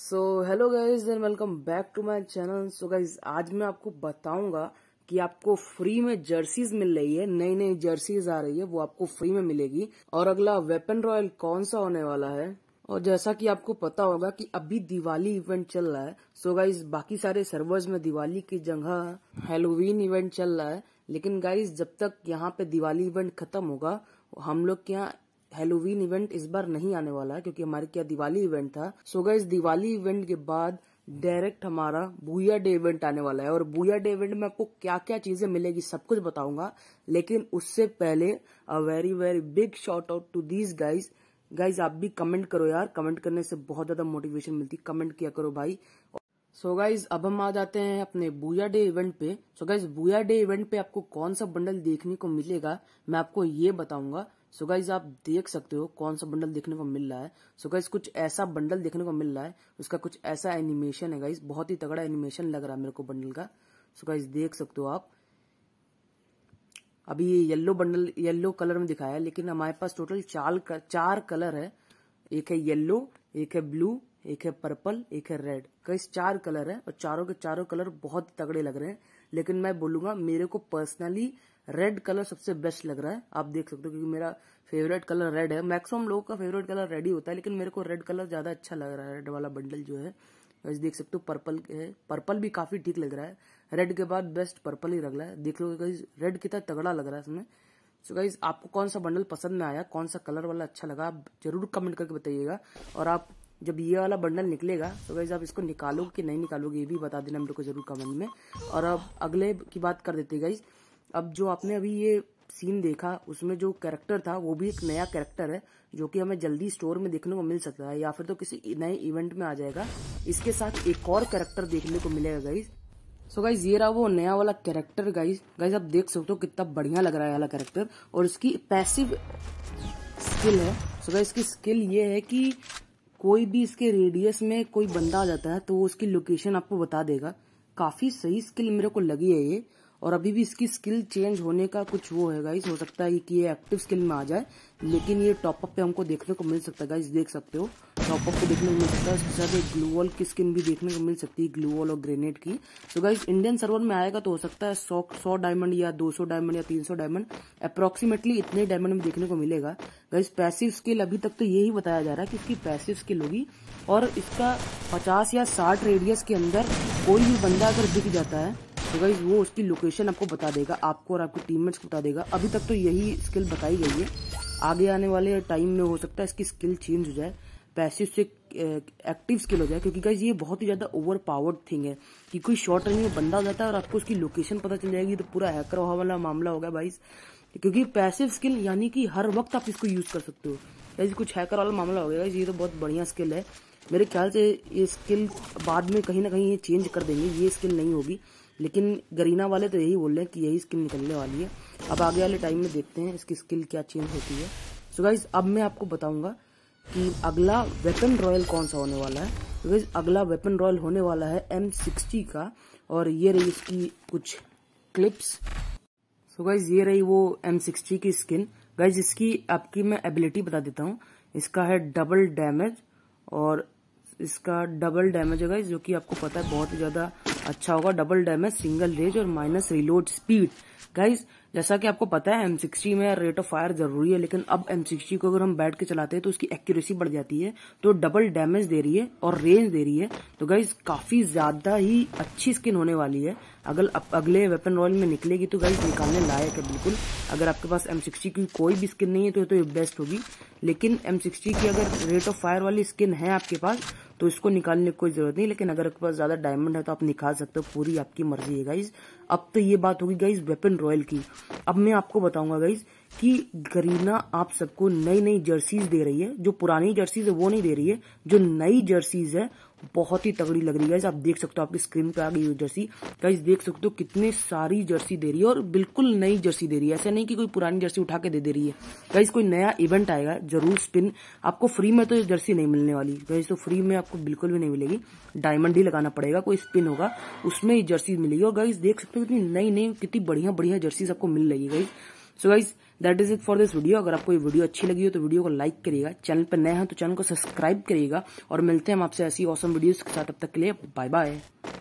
so hello guys and welcome back to my channel so guys आज मैं आपको बताऊंगा कि आपको फ्री में जर्सीज मिल रही है नई नई जर्सीज आ रही है वो आपको फ्री में मिलेगी और अगला वेपन रॉयल कौन सा होने वाला है और जैसा कि आपको पता होगा कि अभी दिवाली इवेंट चल रहा है सो so गाइज बाकी सारे सर्वर्स में दिवाली की जगह हेलोवीन इवेंट चल रहा है लेकिन गाइज जब तक यहाँ पे दिवाली इवेंट खत्म होगा हम लोग के यहाँ हेलोवीन इवेंट इस बार नहीं आने वाला है क्योंकि हमारे क्या दिवाली इवेंट था सो so इस दिवाली इवेंट के बाद डायरेक्ट हमारा बुया डे इवेंट आने वाला है और बुया डे इवेंट में आपको क्या क्या चीजें मिलेगी सब कुछ बताऊंगा लेकिन उससे पहले a very very big shout out to these guys guys आप भी कमेंट करो यार कमेंट करने से बहुत ज्यादा मोटिवेशन मिलती कमेंट किया करो भाई सो so गाइज अब हम आ जाते हैं अपने बुया डे इवेंट पे so guys Booyah Day event पे आपको कौन सा बंडल देखने को मिलेगा मैं आपको ये बताऊंगा सो गाइज आप देख सकते हो कौन सा बंडल देखने को मिल रहा है सो गाइज कुछ ऐसा बंडल देखने को मिल रहा है उसका कुछ ऐसा एनिमेशन है गाइज बहुत ही तगड़ा एनिमेशन लग रहा है मेरे को बंडल का सो गाइज देख सकते हो आप अभी ये येल्लो बंडल येल्लो कलर में दिखाया है लेकिन हमारे पास टोटल चार चार कलर है एक है येल्लो एक है ब्लू एक है पर्पल एक है रेड कई चार कलर है और चारों के चारों कलर बहुत तगड़े लग रहे हैं लेकिन मैं बोलूंगा मेरे को पर्सनली रेड कलर सबसे बेस्ट लग रहा है आप देख सकते हो क्योंकि मेरा फेवरेट कलर रेड है मैक्सिमम लोगों का फेवरेट कलर रेड ही होता है लेकिन मेरे को रेड कलर ज्यादा अच्छा लग रहा है रेड वाला बंडल जो है वैसे देख सकते हो पर्पल है पर्पल भी काफी ठीक लग रहा है रेड के बाद बेस्ट पर्पल ही लग रहा है देख लो गाइज रेड कितना तगड़ा लग रहा है इसमें सो गाइज आपको कौन सा बंडल पसंद में आया कौन सा कलर वाला अच्छा लगा आप जरूर कमेंट करके बताइएगा और आप जब ये वाला बंडल निकलेगा तो गाइज आप इसको निकालोगे कि नहीं निकालोगे ये भी बता देना मेरे को जरूर कमेंट में और अब अगले की बात कर देते गाइज अब जो आपने अभी ये सीन देखा उसमें जो कैरेक्टर था वो भी एक नया कैरेक्टर है जो कि हमें जल्दी स्टोर में देखने को मिल सकता है या फिर तो किसी नए इवेंट में आ जाएगा इसके साथ एक और कैरेक्टर देखने को मिलेगा गाइज सो so गाइज ये रहा वो नया वाला कैरेक्टर गाइज गाइज आप देख सकते हो कितना बढ़िया लग रहा है वाला कैरेक्टर और इसकी पैसिव स्किल है सो so गाइज इसकी स्किल ये है कि कोई भी इसके रेडियस में कोई बंदा आ जाता है तो वो उसकी लोकेशन आपको बता देगा काफी सही स्किल मेरे को लगी है ये और अभी भी इसकी स्किल चेंज होने का कुछ वो है गाइस हो सकता है कि ये एक्टिव स्किल में आ जाए लेकिन ये टॉपअप पे हमको देखने को मिल सकता है गाइस देख सकते हो टॉपअप पे देखने को मिल सकता है इसके साथ एक की स्किन भी देखने को मिल सकती है ग्लू और ग्रेनेड की तो गाइस इंडियन सर्वर में आएगा तो हो सकता है सौ सौ डायमंड या दो सौ डायमंड या तीन सौ डायमंड अप्रोक्सीमेटली इतने डायमंड में देखने को मिलेगा गाइस पैसिव स्किल अभी तक तो यही बताया जा रहा है कि इसकी पैसिव स्किल होगी और इसका पचास या साठ रेडियस के अंदर कोई भी बंदा अगर दिख जाता है तो गाइज वो उसकी लोकेशन आपको बता देगा आपको और आपके टीममेट्स को बता देगा अभी तक तो यही स्किल बताई गई है आगे आने वाले टाइम में हो सकता है इसकी स्किल चेंज हो जाए पैसे उससे एक्टिव स्किल हो जाए क्योंकि गाइज ये बहुत ही ज़्यादा ओवर पावर्ड थिंग है कि कोई शॉर्ट रेंज में बंदा हो जाता है और आपको उसकी लोकेशन पता चल जाएगी तो पूरा हैकर वाला मामला होगा भाई क्योंकि पैसिव स्किल यानी कि हर वक्त आप इसको यूज़ कर सकते हो गाइज कुछ हैकर वाला मामला हो गया ये तो बहुत बढ़िया स्किल है मेरे ख्याल से ये स्किल बाद में कहीं ना कहीं ये चेंज कर देंगे ये स्किल नहीं होगी लेकिन गरीना वाले तो यही बोल रहे हैं कि यही स्किल निकलने वाली है अब आगे वाले टाइम में देखते हैं इसकी स्किल क्या चेंज होती है सो so गाइज अब मैं आपको बताऊंगा कि अगला वेपन रॉयल कौन सा होने वाला है गाइज अगला वेपन रॉयल होने वाला है एम सिक्सटी का और ये रही इसकी कुछ क्लिप्स सो so गाइज ये रही वो एम सिक्सटी की स्किन गाइज इसकी आपकी मैं एबिलिटी बता देता हूँ इसका है डबल डैमेज और इसका डबल डैमेज होगा जो कि आपको पता है बहुत ही ज़्यादा अच्छा होगा डबल डैमेज सिंगल रेज और माइनस रिलोड स्पीड गाइज जैसा कि आपको पता है एम सिक्सटी में रेट ऑफ फायर जरूरी है लेकिन अब एम सिक्सटी को अगर हम बैठ के चलाते हैं तो उसकी एक्यूरेसी बढ़ जाती है तो डबल डैमेज दे रही है और रेंज दे रही है तो गाइज काफी ज्यादा ही अच्छी स्किन होने वाली है अगर अगले वेपन रॉयल में निकलेगी तो गाइज निकालने लायक है बिल्कुल अगर आपके पास एम सिक्सटी की कोई भी स्किन नहीं है तो ये तो बेस्ट होगी लेकिन एम सिक्सटी की अगर रेट ऑफ फायर वाली स्किन है आपके पास तो इसको निकालने की कोई जरूरत नहीं लेकिन अगर आपके पास ज्यादा डायमंड है तो आप निकाल सकते हो पूरी आपकी मर्जी है गाइज अब तो ये बात होगी गाइज वेपन रॉयल की अब मैं आपको बताऊंगा गाइज कि गरीना आप सबको नई नई जर्सीज दे रही है जो पुरानी जर्सीज है वो नहीं दे रही है जो नई जर्सीज है बहुत ही तगड़ी लग रही है आप देख सकते हो आपकी स्क्रीन पे आ गई जर्सी गाइज देख सकते हो कितनी सारी जर्सी दे रही है और बिल्कुल नई जर्सी दे रही है ऐसा नहीं कि कोई पुरानी जर्सी उठा के दे दे रही है गाइज कोई नया इवेंट आएगा जरूर स्पिन आपको फ्री में तो जर्सी नहीं मिलने वाली गाइज तो फ्री में आपको बिल्कुल भी नहीं मिलेगी डायमंड ही लगाना पड़ेगा कोई स्पिन होगा उसमें जर्सी मिलेगी और गाइज देख सकते हो कितनी नई नई कितनी बढ़िया बढ़िया जर्सीज आपको मिल रही है guys so guys that is it for this video अगर आपको ये वीडियो अच्छी लगी हो तो वीडियो को लाइक करिएगा चैनल पर नए हैं तो चैनल को सब्सक्राइब करिएगा और मिलते हैं हम आपसे ऐसी औसम वीडियोस के साथ अब तक के लिए बाय बाय